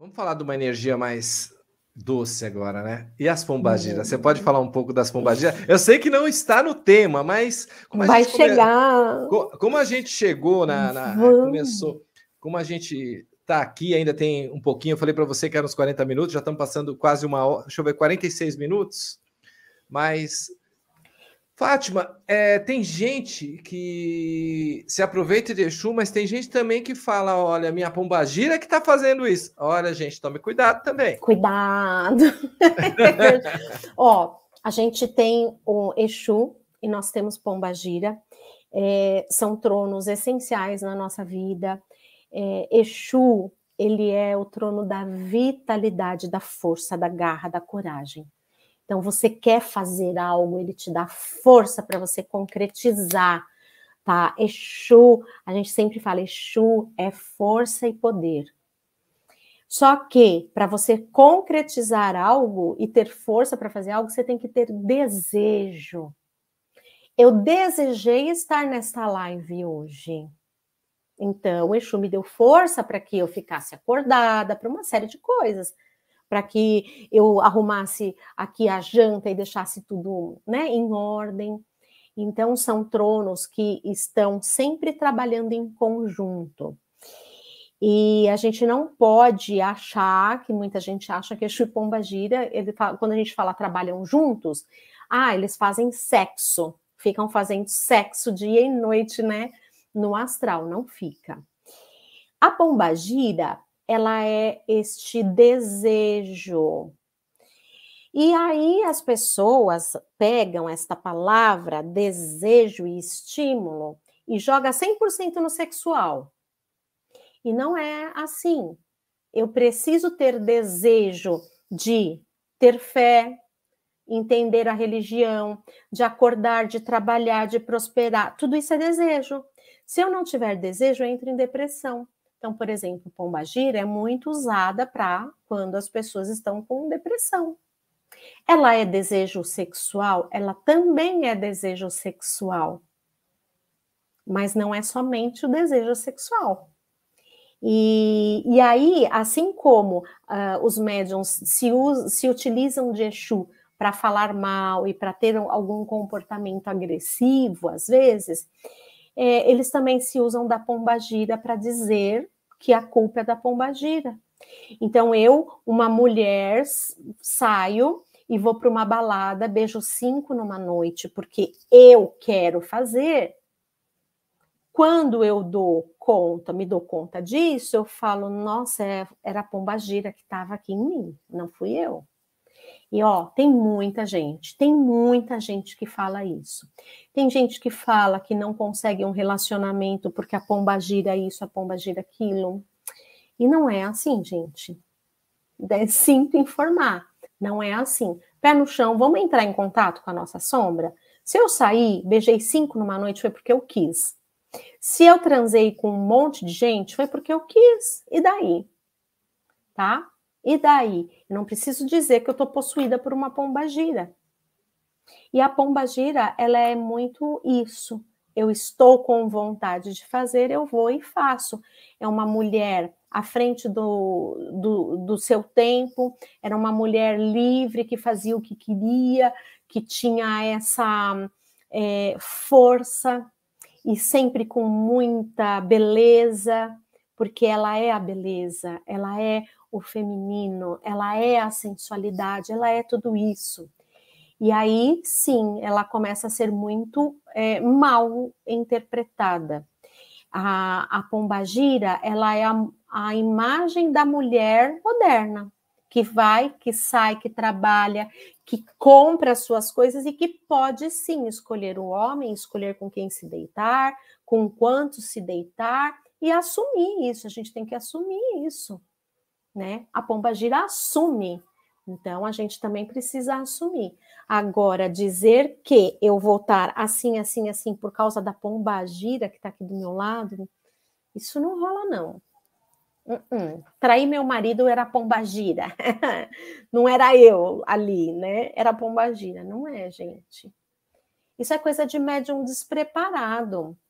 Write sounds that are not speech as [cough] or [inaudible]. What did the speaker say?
Vamos falar de uma energia mais doce agora, né? E as pombagiras? Hum. Você pode falar um pouco das pombagiras? Eu sei que não está no tema, mas vai chegar. Come... Como a gente chegou na, na... É, começou, como a gente está aqui, ainda tem um pouquinho. Eu falei para você que era uns 40 minutos, já estamos passando quase uma hora, deixa eu ver, 46 minutos. Mas Fátima, é, tem gente que se aproveita de Exu, mas tem gente também que fala: olha, minha pombagira que está fazendo isso. Olha, gente, tome cuidado também. Cuidado. [laughs] Ó, a gente tem o Exu e nós temos pombagira. É, são tronos essenciais na nossa vida. É, Exu, ele é o trono da vitalidade, da força, da garra, da coragem. Então, você quer fazer algo, ele te dá força para você concretizar, tá? Exu, a gente sempre fala, Exu é força e poder. Só que para você concretizar algo e ter força para fazer algo, você tem que ter desejo. Eu desejei estar nesta live hoje. Então, o Exu me deu força para que eu ficasse acordada, para uma série de coisas para que eu arrumasse aqui a janta e deixasse tudo né, em ordem. Então, são tronos que estão sempre trabalhando em conjunto. E a gente não pode achar, que muita gente acha que Exu e Gira, ele fala, quando a gente fala trabalham juntos, ah, eles fazem sexo, ficam fazendo sexo dia e noite, né? No astral, não fica. A Pombagira, ela é este desejo. E aí as pessoas pegam esta palavra desejo e estímulo e joga 100% no sexual. E não é assim. Eu preciso ter desejo de ter fé, entender a religião, de acordar, de trabalhar, de prosperar. Tudo isso é desejo. Se eu não tiver desejo, eu entro em depressão. Então, por exemplo, pomba gira é muito usada para quando as pessoas estão com depressão. Ela é desejo sexual? Ela também é desejo sexual. Mas não é somente o desejo sexual. E, e aí, assim como uh, os médiums se, se utilizam de Exu para falar mal e para ter algum comportamento agressivo, às vezes, é, eles também se usam da pombagira para dizer que a culpa é da pombagira. Então eu, uma mulher, saio e vou para uma balada, beijo cinco numa noite, porque eu quero fazer. Quando eu dou conta, me dou conta disso, eu falo, nossa, é, era a pombagira que estava aqui em mim, não fui eu. E ó, tem muita gente, tem muita gente que fala isso. Tem gente que fala que não consegue um relacionamento porque a pomba gira isso, a pomba gira aquilo. E não é assim, gente. É, sinto informar, não é assim. Pé no chão, vamos entrar em contato com a nossa sombra? Se eu saí, beijei cinco numa noite, foi porque eu quis. Se eu transei com um monte de gente, foi porque eu quis. E daí? Tá? E daí? Eu não preciso dizer que eu estou possuída por uma pombagira. E a pombagira, ela é muito isso. Eu estou com vontade de fazer, eu vou e faço. É uma mulher à frente do, do, do seu tempo, era uma mulher livre que fazia o que queria, que tinha essa é, força e sempre com muita beleza porque ela é a beleza, ela é o feminino, ela é a sensualidade, ela é tudo isso. E aí, sim, ela começa a ser muito é, mal interpretada. A, a pombagira, ela é a, a imagem da mulher moderna, que vai, que sai, que trabalha, que compra as suas coisas e que pode sim escolher o homem, escolher com quem se deitar, com quanto se deitar, e assumir isso. A gente tem que assumir isso, né? A pomba gira assume. Então a gente também precisa assumir. Agora dizer que eu vou estar assim, assim, assim por causa da pomba gira que está aqui do meu lado, isso não rola não. Uh -uh. Trair meu marido era Pomba Gira [laughs] não era eu ali, né? Era Pomba Gira não é, gente. Isso é coisa de médium despreparado.